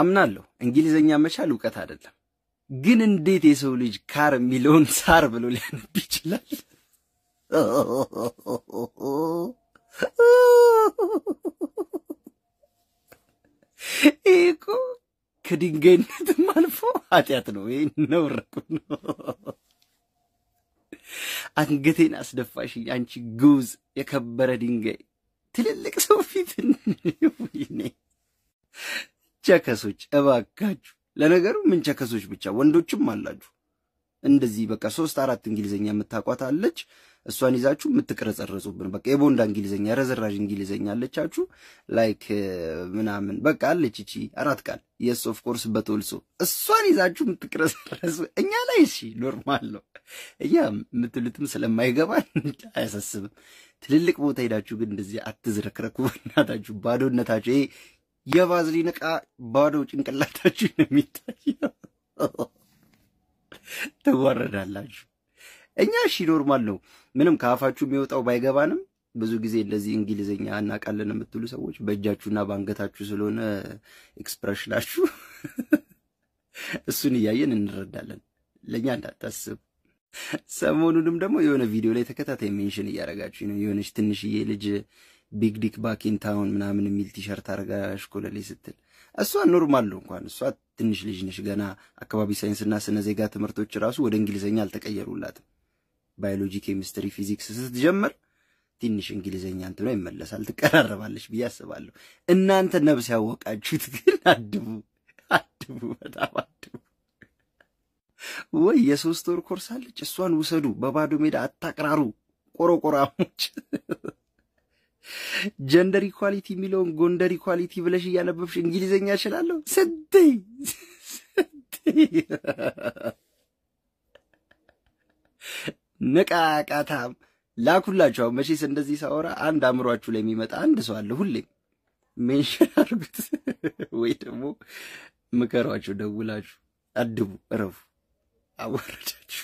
አምናለሁ። እንግሊዝኛ መቻል እውቀት አይደለም። ግን እንዴት የሰው ልጅ ካር የሚለውን ሳር ብሎ ሊያነብ ይችላል? ይህ እኮ ከድንጋይነትም አልፎ ኃጢአት ነው። ይህ ነውረቁ አንገቴን አስደፋሽኝ አንቺ ግውዝ፣ የከበረ ድንጋይ ትልልቅ ሰው ፊት ቸከሶች እባካችሁ። ለነገሩ ምን ቸከሶች ብቻ ወንዶችም አላችሁ። እንደዚህ በቃ ሶስት አራት እንግሊዘኛ የምታቋት አለች። እሷን ይዛችሁ የምትቅረጸረጹብን በቃ የቦንዳ እንግሊዘኛ ረዘራዥ እንግሊዘኛ አለቻችሁ። ላይክ ምናምን በቃ አለች እቺ አራት ቃል የስ ኦፍ ኮርስ በቶልሶ እሷን ይዛችሁ የምትቅረጸረጹ እኛ ላይ እሺ፣ ኖርማል ነው። እኛ የምትሉትም ስለማይገባን አያሳስብም። ትልልቅ ቦታ ሄዳችሁ ግን እንደዚህ አትዝረክረኩ በናታችሁ። ባዶነታችሁ ይሄ የቫዝሊን ዕቃ ባዶ ጭንቅላታችሁ ነው የሚታየው። ትዋረዳላችሁ። እኛ እሺ ኖርማል ነው፣ ምንም ከአፋችሁ የሚወጣው ባይገባንም ብዙ ጊዜ እንደዚህ እንግሊዝኛ እናቃለን የምትሉ ሰዎች በእጃችሁና በአንገታችሁ ስለሆነ ኤክስፕሬሽናችሁ እሱን እያየን እንረዳለን። ለእኛ እንዳታስብ። ሰሞኑንም ደግሞ የሆነ ቪዲዮ ላይ ተከታታይ ሜንሽን እያደረጋችሁ ነው የሆነች ትንሽዬ ልጅ ቢግ ዲክ ባኪን ታውን ምናምን የሚል ቲሸርት አርጋ ሽኮለሌ ስትል እሷ ኖርማሉ እንኳን እሷ ትንሽ ልጅ ነሽ ገና አካባቢ ሳይንስና ስነ ዜጋ ትምህርቶች ራሱ ወደ እንግሊዝኛ አልተቀየሩላትም። ባዮሎጂ፣ ኬሚስትሪ፣ ፊዚክስ ስትጀምር ትንሽ እንግሊዝኛ እንትኖ ይመለሳል፣ ትቀራረባለች ብዬ አስባለሁ። እናንተ ነብስ ያወቃችሁት ግን አድቡ አድቡ፣ በጣም አድቡ። ወይ የሶስት ወር አለች እሷን ውሰዱ፣ በባዶ ሜዳ አታቅራሩ ቆሮቆራሞች። ጀንደር ኢኳሊቲ የሚለውን ጎንደር ኢኳሊቲ ብለሽ እያነበብሽ እንግሊዝኛ እችላለሁ። ስንትይ ንቃቃታም ላኩላችሁ። አሁን መቼስ እንደዚህ ሳወራ አንድ አእምሯችሁ ላይ የሚመጣ አንድ ሰው አለ። ሁሌም ሜንሽን አርጉት ወይ ደግሞ ምከሯችሁ፣ ደውላችሁ አድቡ፣ እረፉ። አዋረዳችሁ።